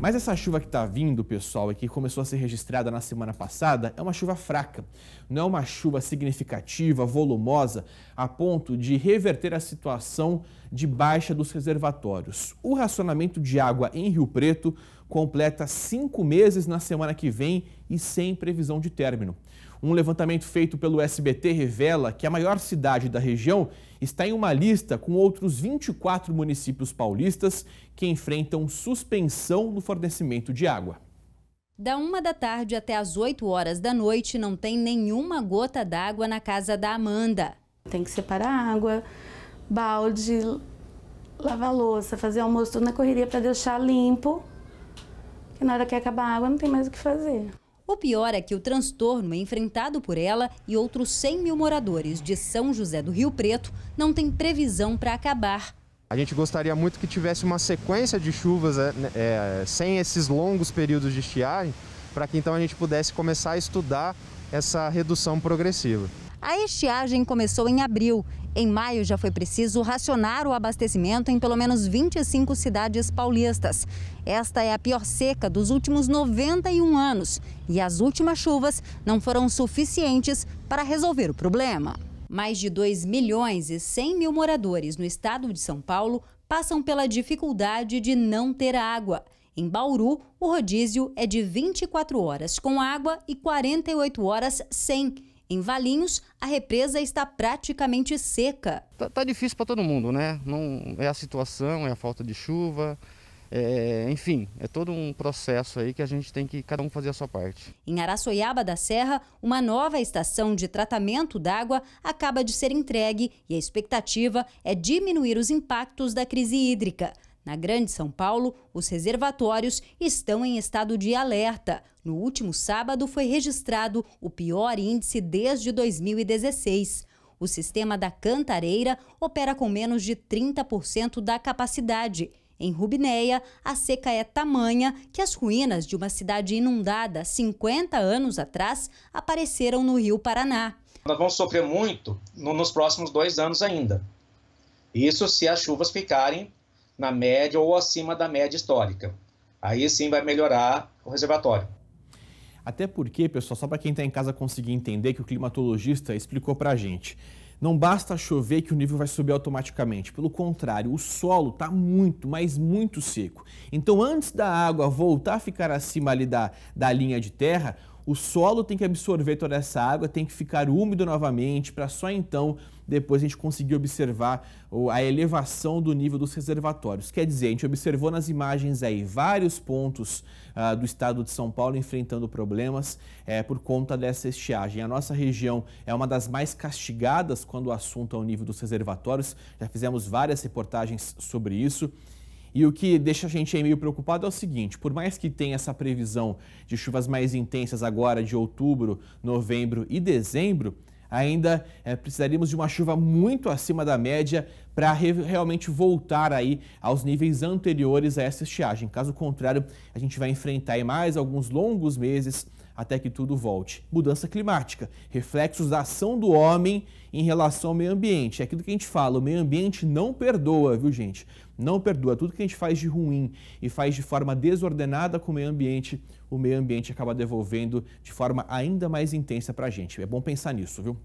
Mas essa chuva que está vindo, pessoal, e que começou a ser registrada na semana passada, é uma chuva fraca. Não é uma chuva significativa, volumosa, a ponto de reverter a situação de baixa dos reservatórios. O racionamento de água em Rio Preto completa cinco meses na semana que vem e sem previsão de término. Um levantamento feito pelo SBT revela que a maior cidade da região está em uma lista com outros 24 municípios paulistas que enfrentam suspensão no fornecimento de água. Da uma da tarde até as 8 horas da noite, não tem nenhuma gota d'água na casa da Amanda. Tem que separar água, balde, lavar louça, fazer almoço tudo na correria para deixar limpo. Que na hora que acabar a água não tem mais o que fazer. O pior é que o transtorno é enfrentado por ela e outros 100 mil moradores de São José do Rio Preto não tem previsão para acabar. A gente gostaria muito que tivesse uma sequência de chuvas é, né, é sem esses longos períodos de estiagem, para que então a gente pudesse começar a estudar essa redução progressiva. A estiagem começou em abril. Em maio já foi preciso racionar o abastecimento em pelo menos 25 cidades paulistas. Esta é a pior seca dos últimos 91 anos e as últimas chuvas não foram suficientes para resolver o problema. Mais de 2 milhões e 100 mil moradores no estado de São Paulo passam pela dificuldade de não ter água. Em Bauru, o rodízio é de 24 horas com água e 48 horas sem. Em Valinhos, a represa está praticamente seca. Tá, tá difícil para todo mundo, né? Não é a situação, é a falta de chuva, é, enfim, é todo um processo aí que a gente tem que cada um fazer a sua parte. Em Araçoiaba da Serra, uma nova estação de tratamento d'água acaba de ser entregue e a expectativa é diminuir os impactos da crise hídrica. Na Grande São Paulo, os reservatórios estão em estado de alerta. No último sábado foi registrado o pior índice desde 2016. O sistema da Cantareira opera com menos de 30% da capacidade. Em Rubinéia, a seca é tamanha que as ruínas de uma cidade inundada 50 anos atrás apareceram no Rio Paraná. Nós vamos sofrer muito nos próximos dois anos ainda. Isso se as chuvas ficarem na média ou acima da média histórica. Aí sim vai melhorar o reservatório. Até porque, pessoal, só para quem está em casa conseguir entender que o climatologista explicou para a gente, não basta chover que o nível vai subir automaticamente. Pelo contrário, o solo está muito, mas muito seco. Então, antes da água voltar a ficar acima ali da, da linha de terra, o solo tem que absorver toda essa água, tem que ficar úmido novamente, para só então depois a gente conseguir observar a elevação do nível dos reservatórios. Quer dizer, a gente observou nas imagens aí vários pontos ah, do estado de São Paulo enfrentando problemas eh, por conta dessa estiagem. A nossa região é uma das mais castigadas quando o assunto é o nível dos reservatórios, já fizemos várias reportagens sobre isso. E o que deixa a gente meio preocupado é o seguinte: por mais que tenha essa previsão de chuvas mais intensas agora de outubro, novembro e dezembro, ainda é, precisaríamos de uma chuva muito acima da média para re realmente voltar aí aos níveis anteriores a essa estiagem. Caso contrário, a gente vai enfrentar mais alguns longos meses até que tudo volte. Mudança climática, reflexos da ação do homem em relação ao meio ambiente. É aquilo que a gente fala, o meio ambiente não perdoa, viu gente? Não perdoa. Tudo que a gente faz de ruim e faz de forma desordenada com o meio ambiente, o meio ambiente acaba devolvendo de forma ainda mais intensa para a gente. É bom pensar nisso, viu?